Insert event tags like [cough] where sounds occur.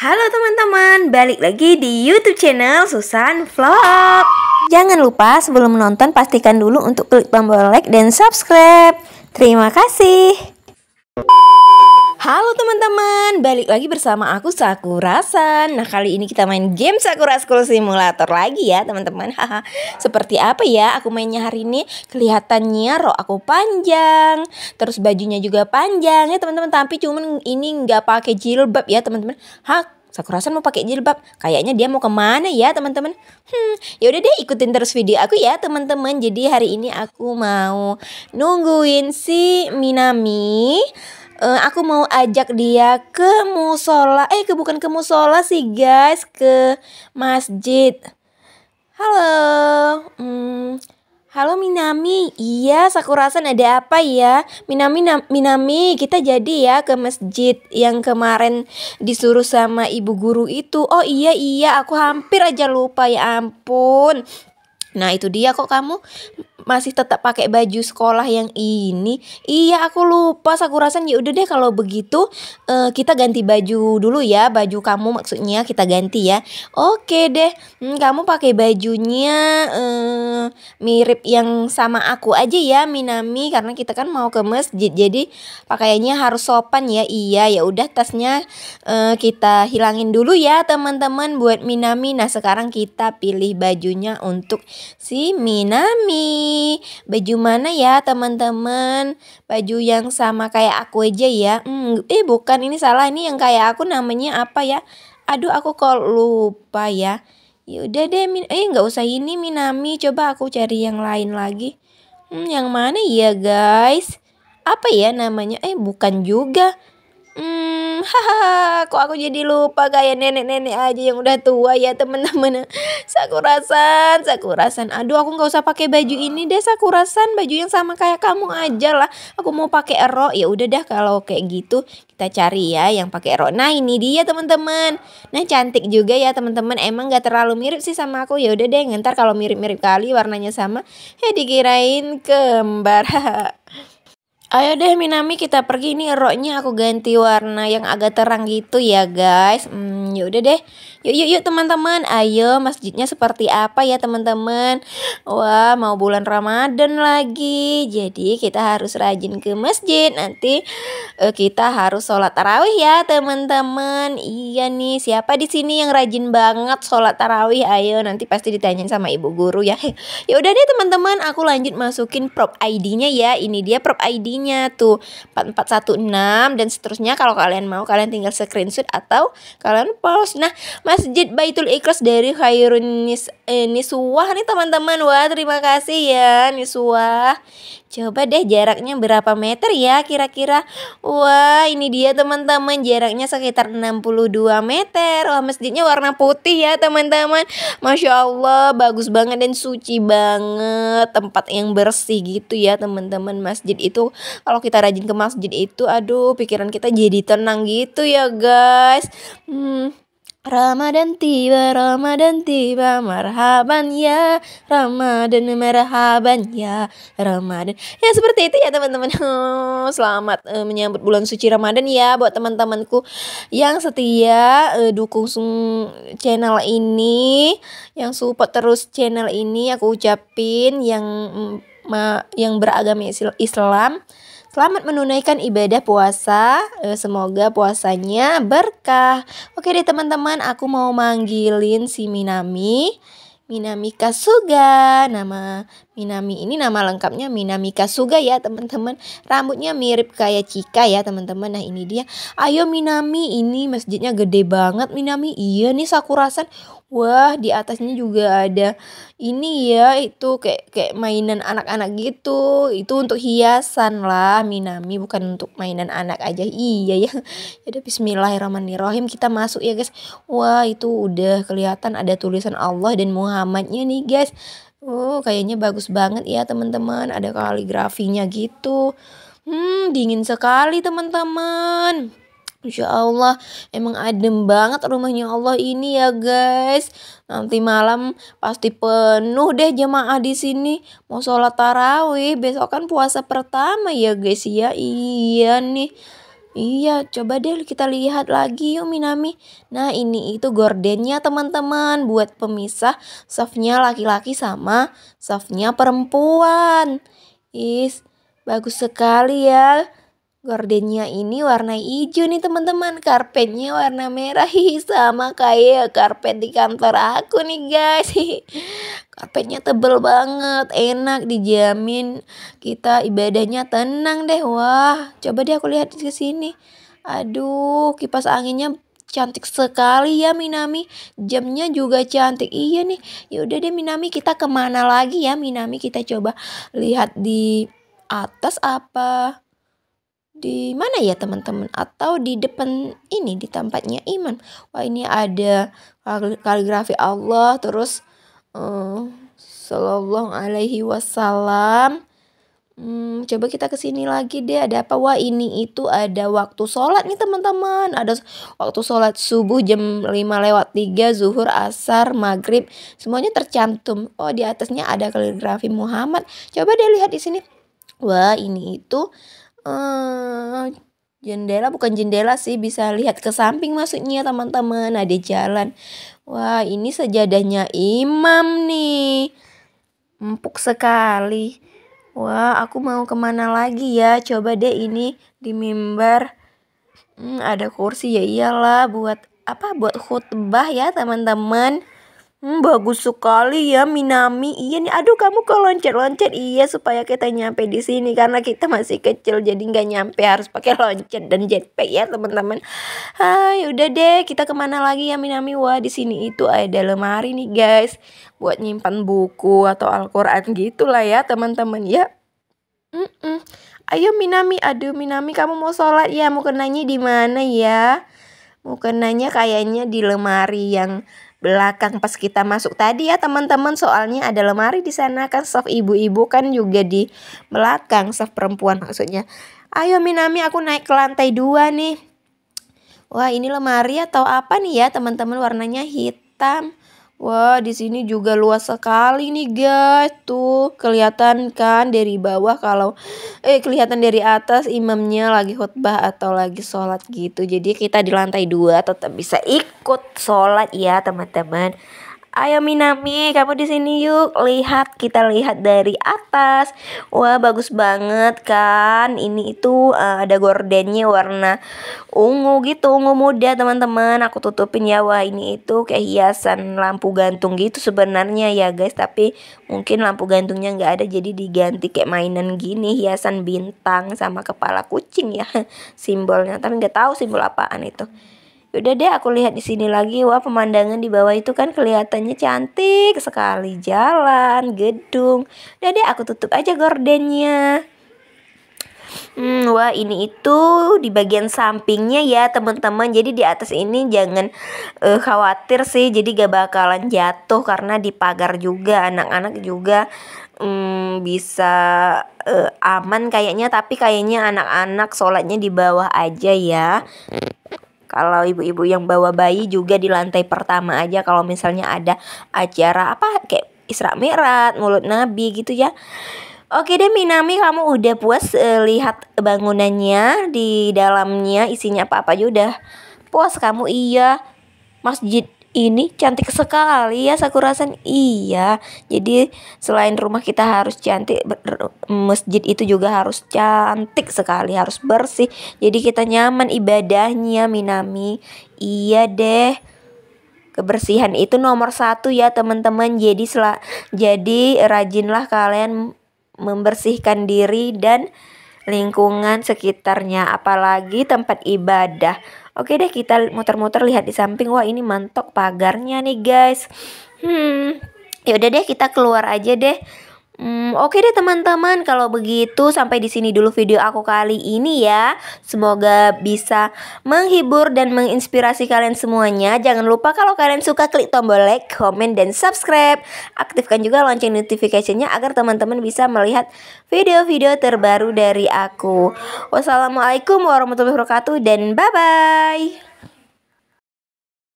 Halo teman-teman, balik lagi di YouTube channel Susan Vlog. Jangan lupa sebelum menonton pastikan dulu untuk klik tombol like dan subscribe. Terima kasih. Halo teman-teman, balik lagi bersama aku Sakura San. Nah, kali ini kita main game Sakura School Simulator lagi ya, teman-teman. Seperti apa ya aku mainnya hari ini? Kelihatannya rok aku panjang, terus bajunya juga panjang ya, teman-teman. Tapi cuman ini nggak pakai jilbab ya, teman-teman. Hah, Sakura San mau pakai jilbab. Kayaknya dia mau kemana ya teman-teman? Hmm, yaudah deh ikutin terus video aku ya teman-teman. Jadi hari ini aku mau nungguin si Minami uh, aku mau ajak dia ke musola. Eh, ke bukan ke musola sih, guys, ke masjid. Halo. Hmm, halo Minami. Iya, sakura ada apa ya? Minami Minami, kita jadi ya ke masjid yang kemarin disuruh sama ibu guru itu. Oh iya iya, aku hampir aja lupa ya ampun. Nah, itu dia kok kamu masih tetap pakai baju sekolah yang ini. Iya, aku lupa Sakurasan Ya udah deh kalau begitu uh, kita ganti baju dulu ya, baju kamu maksudnya kita ganti ya. Oke deh. Hmm, kamu pakai bajunya uh, mirip yang sama aku aja ya, Minami karena kita kan mau ke masjid. Jadi pakaiannya harus sopan ya. Iya, ya udah tasnya uh, kita hilangin dulu ya, teman-teman buat Minami. Nah, sekarang kita pilih bajunya untuk si Minami. Baju mana ya teman-teman? Baju yang sama kayak aku aja ya. Hmm, eh bukan ini salah. Ini yang kayak aku namanya apa ya? Aduh aku kok lupa ya. Yaudah deh, min eh nggak usah ini Minami. Coba aku cari yang lain lagi. Hmm, yang mana ya guys? Apa ya namanya? Eh bukan juga. Hmm, [laughs] haha, kok aku jadi lupa kayak nenek-nenek aja yang udah tua ya temen-temen. [laughs] Sakurasan, sakurasan. Aduh, aku nggak usah pakai baju ini deh sakurasan. Baju yang sama kayak kamu aja lah. Aku mau pakai rok Ya udah dah kalau kayak gitu kita cari ya yang pakai rok Nah ini dia temen-temen. Nah cantik juga ya temen-temen. Emang nggak terlalu mirip sih sama aku. Ya udah deh, ntar kalau mirip-mirip kali warnanya sama, eh dikirain kembar. [laughs] Ayo deh Minami kita pergi nih roknya aku ganti warna yang agak terang gitu ya guys hmm, Yaudah deh Yuk yuk yuk teman-teman Ayo masjidnya seperti apa ya teman-teman Wah mau bulan Ramadan lagi Jadi kita harus rajin ke masjid Nanti uh, kita harus sholat tarawih ya teman-teman Iya nih siapa di sini yang rajin banget sholat tarawih Ayo nanti pasti ditanyain sama ibu guru ya [laughs] Yaudah deh teman-teman aku lanjut masukin prop ID-nya ya Ini dia prop id nya tuh 4416 dan seterusnya kalau kalian mau kalian tinggal screenshot atau kalian post nah Masjid Baitul Ikhlas dari Khairun Nis eh, Niswah nih teman-teman wah terima kasih ya Niswah coba deh jaraknya berapa meter ya kira-kira wah ini dia teman-teman jaraknya sekitar 62 meter wah masjidnya warna putih ya teman-teman Masya Allah bagus banget dan suci banget tempat yang bersih gitu ya teman-teman masjid itu kalau kita rajin ke masjid itu aduh pikiran kita jadi tenang gitu ya guys hmm Ramadan tiba, Ramadan tiba, marhaban ya, Ramadan marhaban ya, Ramadan. Ya seperti itu ya teman-teman. [laughs] selamat uh, menyambut bulan suci Ramadan ya buat teman-temanku yang setia uh, dukung channel ini, yang support terus channel ini aku ucapin yang um, yang beragama Islam Selamat menunaikan ibadah puasa. Eh, semoga puasanya berkah. Oke deh teman-teman, aku mau manggilin si Minami. Minami Kasuga. Nama Minami ini nama lengkapnya Minami Kasuga ya teman-teman. Rambutnya mirip kayak Chika ya teman-teman. Nah ini dia. Ayo Minami ini masjidnya gede banget Minami. Iya nih sakurasan. Wah di atasnya juga ada ini ya itu kayak kayak mainan anak-anak gitu. Itu untuk hiasan lah Minami bukan untuk mainan anak aja. Iya ya. Jadi [laughs] Bismillahirrahmanirrahim kita masuk ya guys. Wah itu udah kelihatan ada tulisan Allah dan Muhammad pengamatnya nih guys. Uh, kayaknya bagus banget ya teman-teman. Ada kaligrafinya gitu. Hmm, dingin sekali teman-teman. Insya Allah emang adem banget rumahnya Allah ini ya guys. Nanti malam pasti penuh deh jemaah di sini. Mau sholat tarawih besok kan puasa pertama ya guys ya. Iya nih. Iya, coba deh kita lihat lagi yuk Minami. Nah, ini itu gordennya teman-teman buat pemisah softnya laki-laki sama softnya perempuan. Is, bagus sekali ya. Gordennya ini warna hijau nih teman-teman, karpetnya warna merah, Hihi, sama kayak karpet di kantor aku nih guys. [laughs] Karpetnya tebel banget, enak dijamin kita ibadahnya tenang deh. Wah, coba deh aku lihat di sini. Aduh, kipas anginnya cantik sekali ya Minami. Jamnya juga cantik. Iya nih. Yaudah deh Minami kita kemana lagi ya Minami? Kita coba lihat di atas apa? di mana ya teman-teman atau di depan ini di tempatnya iman wah ini ada kaligrafi Allah terus uh, eh, Sallallahu Alaihi Wasallam hmm, coba kita kesini lagi deh ada apa wah ini itu ada waktu sholat nih teman-teman ada waktu sholat subuh jam 5 lewat 3 zuhur asar maghrib semuanya tercantum oh di atasnya ada kaligrafi Muhammad coba deh lihat di sini wah ini itu uh, jendela bukan jendela sih, bisa lihat ke samping maksudnya teman-teman. ada jalan. Wah, ini sejadahnya imam nih. Empuk sekali. Wah, aku mau kemana lagi ya? Coba deh ini di mimbar. Hmm, ada kursi ya iyalah buat apa? Buat khutbah ya teman-teman. Hmm, bagus sekali ya Minami. Iya nih, aduh kamu kok loncat-loncat. Iya supaya kita nyampe di sini karena kita masih kecil jadi nggak nyampe harus pakai loncat dan jetpack ya teman-teman. Hai, udah deh kita kemana lagi ya Minami? Wah di sini itu ada lemari nih guys buat nyimpan buku atau Alquran gitulah ya teman-teman ya. Mm -mm. Ayo Minami, aduh Minami kamu mau sholat ya? Mau kenanya di mana ya? mukenanya kayaknya di lemari yang belakang pas kita masuk tadi ya teman-teman soalnya ada lemari di sana kan staff ibu-ibu kan juga di belakang staff perempuan maksudnya ayo Minami aku naik ke lantai dua nih wah ini lemari atau apa nih ya teman-teman warnanya hitam Wah, di sini juga luas sekali nih guys. Tuh, kelihatan kan dari bawah kalau eh kelihatan dari atas imamnya lagi khutbah atau lagi sholat gitu. Jadi kita di lantai dua tetap bisa ikut sholat ya teman-teman. Ayo Minami, kamu di sini yuk. Lihat, kita lihat dari atas. Wah, bagus banget kan? Ini itu uh, ada gordennya warna ungu gitu, ungu muda, teman-teman. Aku tutupin ya. Wah, ini itu kayak hiasan lampu gantung gitu sebenarnya ya, guys. Tapi mungkin lampu gantungnya nggak ada jadi diganti kayak mainan gini, hiasan bintang sama kepala kucing ya [laughs] simbolnya. Tapi nggak tahu simbol apaan itu. Udah deh aku lihat di sini lagi. Wah, pemandangan di bawah itu kan kelihatannya cantik sekali. Jalan, gedung. Udah deh aku tutup aja gordennya. Hmm, wah ini itu di bagian sampingnya ya teman-teman. Jadi di atas ini jangan uh, khawatir sih. Jadi gak bakalan jatuh karena di pagar juga anak-anak juga um, bisa uh, aman kayaknya. Tapi kayaknya anak-anak sholatnya di bawah aja ya. Kalau ibu-ibu yang bawa bayi juga di lantai pertama aja kalau misalnya ada acara apa kayak Isra Mi'raj, mulut Nabi gitu ya. Oke deh Minami kamu udah puas e, lihat bangunannya di dalamnya isinya apa-apa aja udah puas kamu iya masjid ini cantik sekali ya sakura Iya, jadi selain rumah kita harus cantik, masjid itu juga harus cantik sekali, harus bersih. Jadi kita nyaman ibadahnya Minami. Iya deh. Kebersihan itu nomor satu ya teman-teman. Jadi selah, jadi rajinlah kalian membersihkan diri dan lingkungan sekitarnya, apalagi tempat ibadah. Oke deh kita muter-muter lihat di samping. Wah ini mantok pagarnya nih guys. Hmm. yaudah deh kita keluar aja deh. Hmm, oke okay deh teman-teman, kalau begitu sampai di sini dulu video aku kali ini ya. Semoga bisa menghibur dan menginspirasi kalian semuanya. Jangan lupa kalau kalian suka klik tombol like, comment, dan subscribe. Aktifkan juga lonceng notifikasinya agar teman-teman bisa melihat video-video terbaru dari aku. Wassalamualaikum warahmatullahi wabarakatuh dan bye-bye.